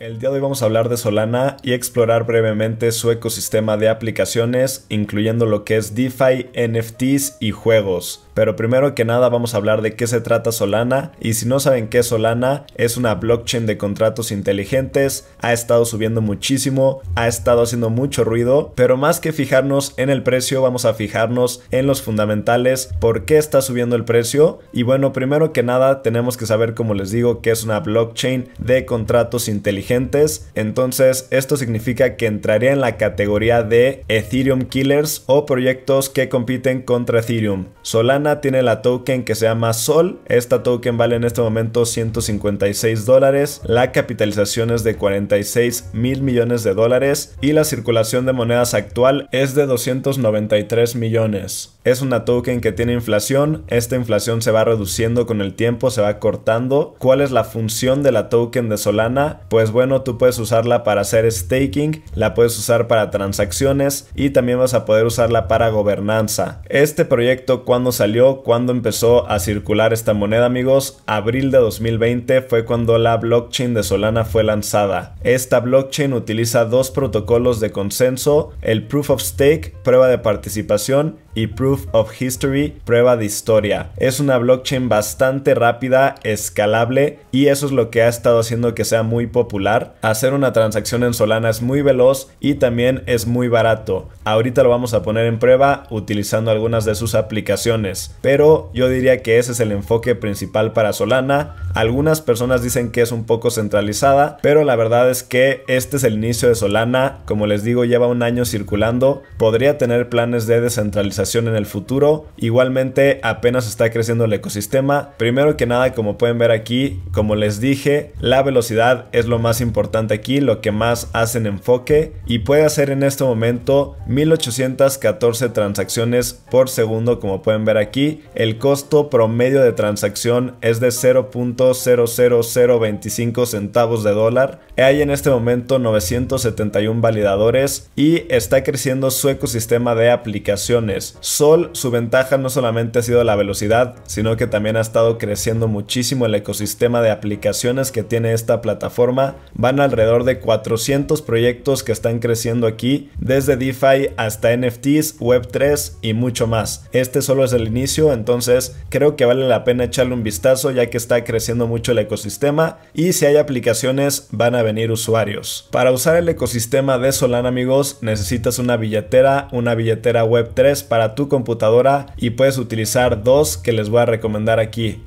El día de hoy vamos a hablar de Solana y explorar brevemente su ecosistema de aplicaciones, incluyendo lo que es DeFi, NFTs y juegos. Pero primero que nada vamos a hablar de qué se trata Solana y si no saben qué es Solana, es una blockchain de contratos inteligentes, ha estado subiendo muchísimo, ha estado haciendo mucho ruido, pero más que fijarnos en el precio vamos a fijarnos en los fundamentales, por qué está subiendo el precio y bueno, primero que nada tenemos que saber como les digo que es una blockchain de contratos inteligentes entonces esto significa que entraría en la categoría de Ethereum Killers o proyectos que compiten contra Ethereum. Solana tiene la token que se llama Sol. Esta token vale en este momento 156 dólares. La capitalización es de 46 mil millones de dólares y la circulación de monedas actual es de 293 millones. Es una token que tiene inflación. Esta inflación se va reduciendo con el tiempo, se va cortando. ¿Cuál es la función de la token de Solana? Pues bueno, tú puedes usarla para hacer staking, la puedes usar para transacciones y también vas a poder usarla para gobernanza. Este proyecto, cuando salió, cuando empezó a circular esta moneda, amigos, abril de 2020 fue cuando la blockchain de Solana fue lanzada. Esta blockchain utiliza dos protocolos de consenso, el proof of stake, prueba de participación, y Proof of History, prueba de historia. Es una blockchain bastante rápida, escalable y eso es lo que ha estado haciendo que sea muy popular. Hacer una transacción en Solana es muy veloz y también es muy barato. Ahorita lo vamos a poner en prueba utilizando algunas de sus aplicaciones, pero yo diría que ese es el enfoque principal para Solana. Algunas personas dicen que es un poco centralizada, pero la verdad es que este es el inicio de Solana. Como les digo, lleva un año circulando. Podría tener planes de descentralización en el futuro. Igualmente apenas está creciendo el ecosistema. Primero que nada, como pueden ver aquí, como les dije, la velocidad es lo más importante aquí, lo que más hacen enfoque y puede hacer en este momento 1814 transacciones por segundo, como pueden ver aquí. El costo promedio de transacción es de 0.00025 centavos de dólar. Hay en este momento 971 validadores y está creciendo su ecosistema de aplicaciones. Sol, su ventaja no solamente ha sido la velocidad, sino que también ha estado creciendo muchísimo el ecosistema de aplicaciones que tiene esta plataforma. Van alrededor de 400 proyectos que están creciendo aquí, desde DeFi hasta NFTs, Web3 y mucho más. Este solo es el inicio, entonces creo que vale la pena echarle un vistazo ya que está creciendo mucho el ecosistema y si hay aplicaciones van a venir usuarios. Para usar el ecosistema de Solana amigos necesitas una billetera, una billetera Web3 para tu computadora y puedes utilizar dos que les voy a recomendar aquí.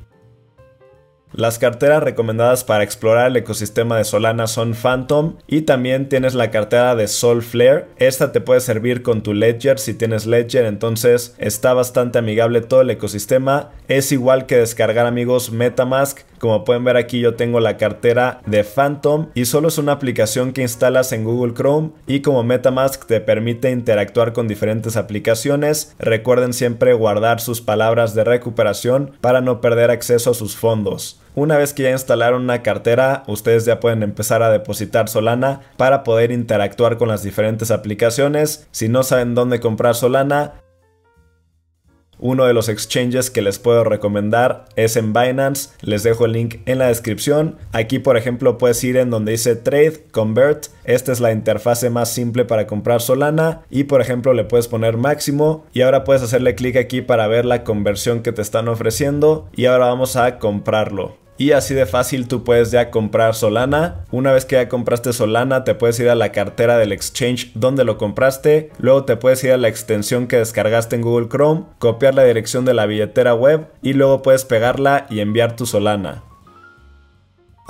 Las carteras recomendadas para explorar el ecosistema de Solana son Phantom y también tienes la cartera de Solflare. Esta te puede servir con tu Ledger si tienes Ledger, entonces está bastante amigable todo el ecosistema. Es igual que descargar amigos MetaMask como pueden ver aquí yo tengo la cartera de Phantom y solo es una aplicación que instalas en Google Chrome y como Metamask te permite interactuar con diferentes aplicaciones. Recuerden siempre guardar sus palabras de recuperación para no perder acceso a sus fondos. Una vez que ya instalaron una cartera, ustedes ya pueden empezar a depositar Solana para poder interactuar con las diferentes aplicaciones. Si no saben dónde comprar Solana, uno de los exchanges que les puedo recomendar es en Binance, les dejo el link en la descripción. Aquí por ejemplo puedes ir en donde dice Trade, Convert, esta es la interfase más simple para comprar Solana y por ejemplo le puedes poner máximo y ahora puedes hacerle clic aquí para ver la conversión que te están ofreciendo y ahora vamos a comprarlo. Y así de fácil tú puedes ya comprar Solana. Una vez que ya compraste Solana, te puedes ir a la cartera del exchange donde lo compraste. Luego te puedes ir a la extensión que descargaste en Google Chrome, copiar la dirección de la billetera web y luego puedes pegarla y enviar tu Solana.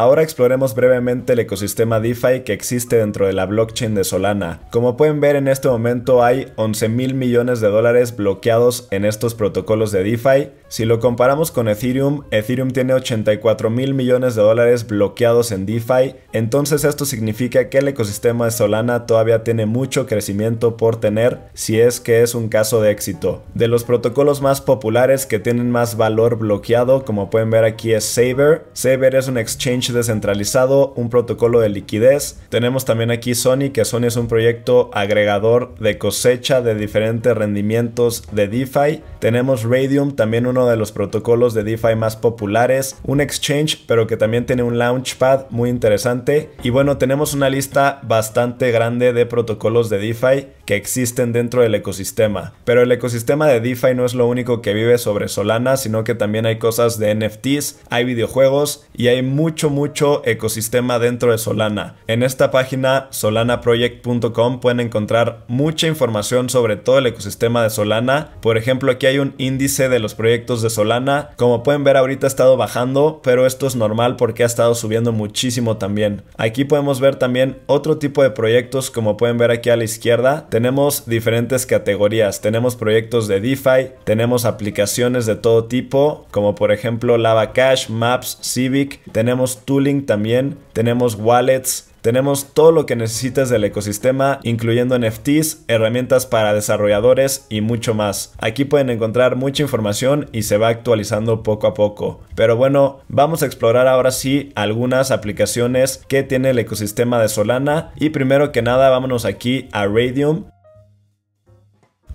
Ahora exploremos brevemente el ecosistema DeFi que existe dentro de la blockchain de Solana. Como pueden ver en este momento hay 11 mil millones de dólares bloqueados en estos protocolos de DeFi. Si lo comparamos con Ethereum, Ethereum tiene 84 mil millones de dólares bloqueados en DeFi. Entonces esto significa que el ecosistema de Solana todavía tiene mucho crecimiento por tener si es que es un caso de éxito. De los protocolos más populares que tienen más valor bloqueado, como pueden ver aquí es Saber. Saber es un exchange descentralizado, un protocolo de liquidez. Tenemos también aquí Sony, que Sony es un proyecto agregador de cosecha de diferentes rendimientos de DeFi. Tenemos Radium, también uno de los protocolos de DeFi más populares. Un exchange, pero que también tiene un launchpad muy interesante. Y bueno, tenemos una lista bastante grande de protocolos de DeFi que existen dentro del ecosistema. Pero el ecosistema de DeFi no es lo único que vive sobre Solana, sino que también hay cosas de NFTs, hay videojuegos y hay mucho, mucho mucho ecosistema dentro de Solana. En esta página solanaproject.com pueden encontrar mucha información sobre todo el ecosistema de Solana. Por ejemplo, aquí hay un índice de los proyectos de Solana. Como pueden ver, ahorita ha estado bajando, pero esto es normal porque ha estado subiendo muchísimo también. Aquí podemos ver también otro tipo de proyectos, como pueden ver aquí a la izquierda. Tenemos diferentes categorías. Tenemos proyectos de DeFi, tenemos aplicaciones de todo tipo, como por ejemplo Lava Cash, Maps, Civic. Tenemos tooling también, tenemos wallets, tenemos todo lo que necesites del ecosistema, incluyendo NFTs, herramientas para desarrolladores y mucho más. Aquí pueden encontrar mucha información y se va actualizando poco a poco. Pero bueno, vamos a explorar ahora sí algunas aplicaciones que tiene el ecosistema de Solana y primero que nada vámonos aquí a Radium.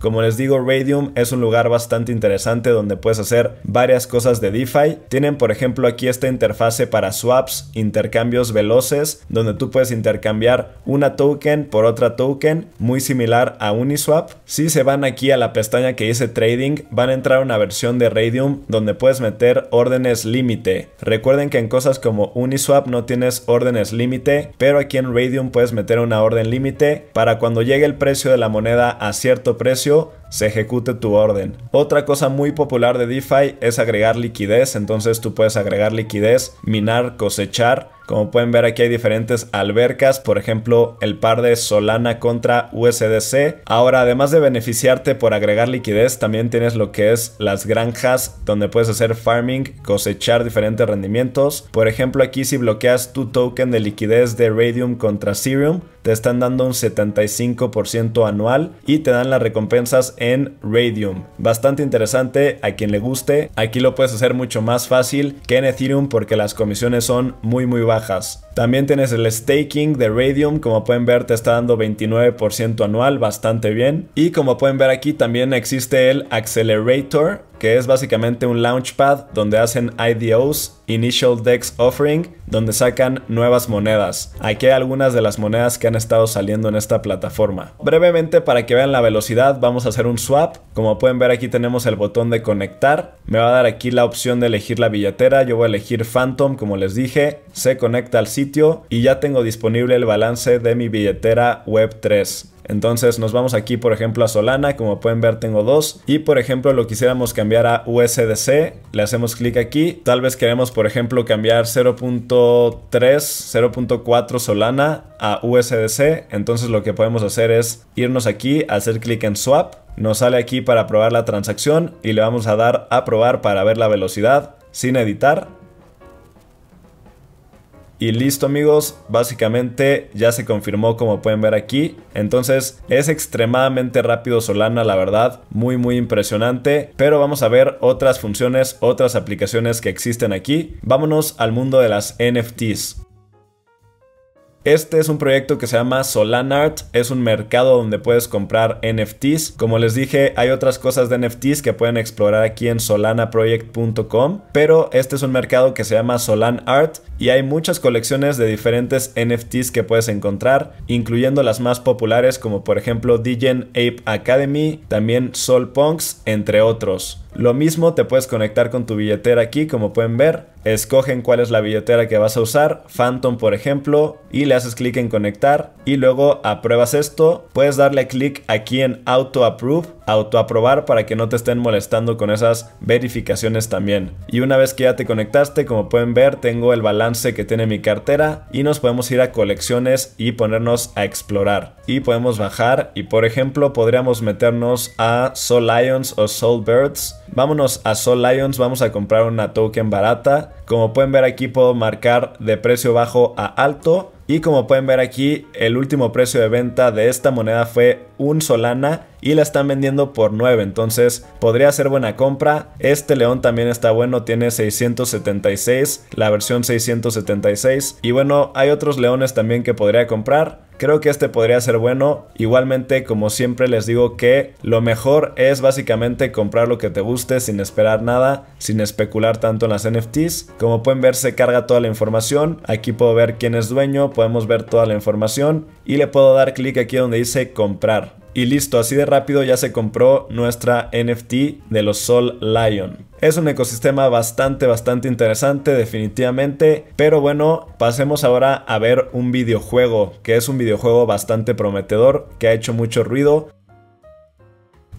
Como les digo, Radium es un lugar bastante interesante donde puedes hacer varias cosas de DeFi. Tienen, por ejemplo, aquí esta interfase para swaps, intercambios veloces, donde tú puedes intercambiar una token por otra token, muy similar a Uniswap. Si se van aquí a la pestaña que dice Trading, van a entrar a una versión de Radium donde puedes meter órdenes límite. Recuerden que en cosas como Uniswap no tienes órdenes límite, pero aquí en Radium puedes meter una orden límite para cuando llegue el precio de la moneda a cierto precio yo se ejecute tu orden. Otra cosa muy popular de DeFi es agregar liquidez, entonces tú puedes agregar liquidez, minar, cosechar. Como pueden ver aquí hay diferentes albercas, por ejemplo el par de Solana contra USDC. Ahora además de beneficiarte por agregar liquidez, también tienes lo que es las granjas donde puedes hacer farming, cosechar diferentes rendimientos. Por ejemplo aquí si bloqueas tu token de liquidez de Radium contra Serum, te están dando un 75% anual y te dan las recompensas en Radium. Bastante interesante a quien le guste. Aquí lo puedes hacer mucho más fácil que en Ethereum porque las comisiones son muy muy bajas. También tienes el staking de Radium, como pueden ver te está dando 29% anual, bastante bien. Y como pueden ver aquí también existe el Accelerator, que es básicamente un launchpad donde hacen IDOs, Initial Dex Offering, donde sacan nuevas monedas. Aquí hay algunas de las monedas que han estado saliendo en esta plataforma. Brevemente, para que vean la velocidad, vamos a hacer un swap. Como pueden ver, aquí tenemos el botón de conectar. Me va a dar aquí la opción de elegir la billetera. Yo voy a elegir Phantom, como les dije. Se conecta al sitio y ya tengo disponible el balance de mi billetera Web3. Entonces nos vamos aquí por ejemplo a Solana, como pueden ver tengo dos y por ejemplo lo quisiéramos cambiar a USDC, le hacemos clic aquí, tal vez queremos por ejemplo cambiar 0.3, 0.4 Solana a USDC, entonces lo que podemos hacer es irnos aquí, hacer clic en swap, nos sale aquí para probar la transacción y le vamos a dar a probar para ver la velocidad sin editar y listo amigos, básicamente ya se confirmó como pueden ver aquí. Entonces es extremadamente rápido Solana, la verdad, muy muy impresionante. Pero vamos a ver otras funciones, otras aplicaciones que existen aquí. Vámonos al mundo de las NFTs. Este es un proyecto que se llama Solanart, es un mercado donde puedes comprar NFTs. Como les dije, hay otras cosas de NFTs que pueden explorar aquí en solanaproject.com, pero este es un mercado que se llama Solanart y hay muchas colecciones de diferentes NFTs que puedes encontrar, incluyendo las más populares como por ejemplo Digen Ape Academy, también Sol Punks, entre otros. Lo mismo te puedes conectar con tu billetera aquí, como pueden ver. Escogen cuál es la billetera que vas a usar, Phantom por ejemplo, y le haces clic en conectar y luego apruebas esto. Puedes darle clic aquí en Auto Approve autoaprobar para que no te estén molestando con esas verificaciones también. Y una vez que ya te conectaste, como pueden ver, tengo el balance que tiene mi cartera y nos podemos ir a colecciones y ponernos a explorar. Y podemos bajar y por ejemplo podríamos meternos a Soul Lions o Soul Birds. Vámonos a Soul Lions, vamos a comprar una token barata. Como pueden ver aquí puedo marcar de precio bajo a alto y como pueden ver aquí, el último precio de venta de esta moneda fue un solana y la están vendiendo por 9, entonces podría ser buena compra. Este león también está bueno, tiene 676, la versión 676. Y bueno, hay otros leones también que podría comprar. Creo que este podría ser bueno. Igualmente, como siempre les digo que lo mejor es básicamente comprar lo que te guste sin esperar nada, sin especular tanto en las NFTs. Como pueden ver, se carga toda la información. Aquí puedo ver quién es dueño, podemos ver toda la información y le puedo dar clic aquí donde dice comprar. Y listo, así de rápido ya se compró nuestra NFT de los Sol Lion. Es un ecosistema bastante, bastante interesante definitivamente. Pero bueno, pasemos ahora a ver un videojuego, que es un videojuego bastante prometedor, que ha hecho mucho ruido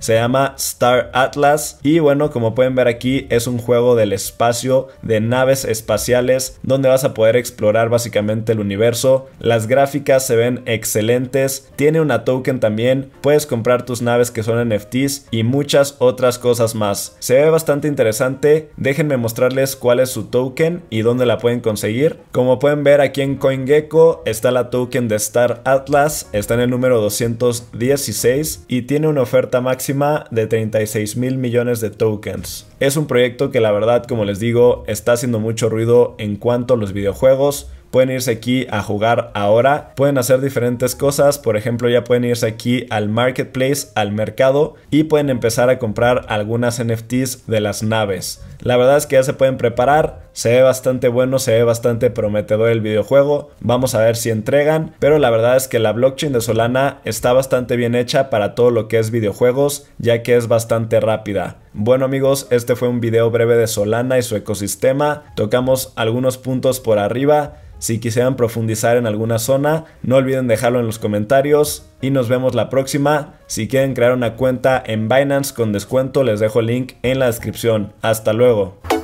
se llama Star Atlas y bueno, como pueden ver aquí es un juego del espacio de naves espaciales donde vas a poder explorar básicamente el universo. Las gráficas se ven excelentes, tiene una token también, puedes comprar tus naves que son NFTs y muchas otras cosas más. Se ve bastante interesante, déjenme mostrarles cuál es su token y dónde la pueden conseguir. Como pueden ver aquí en CoinGecko está la token de Star Atlas, está en el número 216 y tiene una oferta máxima de 36 mil millones de tokens. Es un proyecto que la verdad, como les digo, está haciendo mucho ruido en cuanto a los videojuegos, pueden irse aquí a jugar ahora. Pueden hacer diferentes cosas, por ejemplo ya pueden irse aquí al marketplace, al mercado y pueden empezar a comprar algunas NFTs de las naves. La verdad es que ya se pueden preparar, se ve bastante bueno, se ve bastante prometedor el videojuego, vamos a ver si entregan, pero la verdad es que la blockchain de Solana está bastante bien hecha para todo lo que es videojuegos, ya que es bastante rápida. Bueno amigos, este fue un video breve de Solana y su ecosistema, tocamos algunos puntos por arriba, si quisieran profundizar en alguna zona, no olviden dejarlo en los comentarios y nos vemos la próxima. Si quieren crear una cuenta en Binance con descuento, les dejo el link en la descripción. Hasta luego.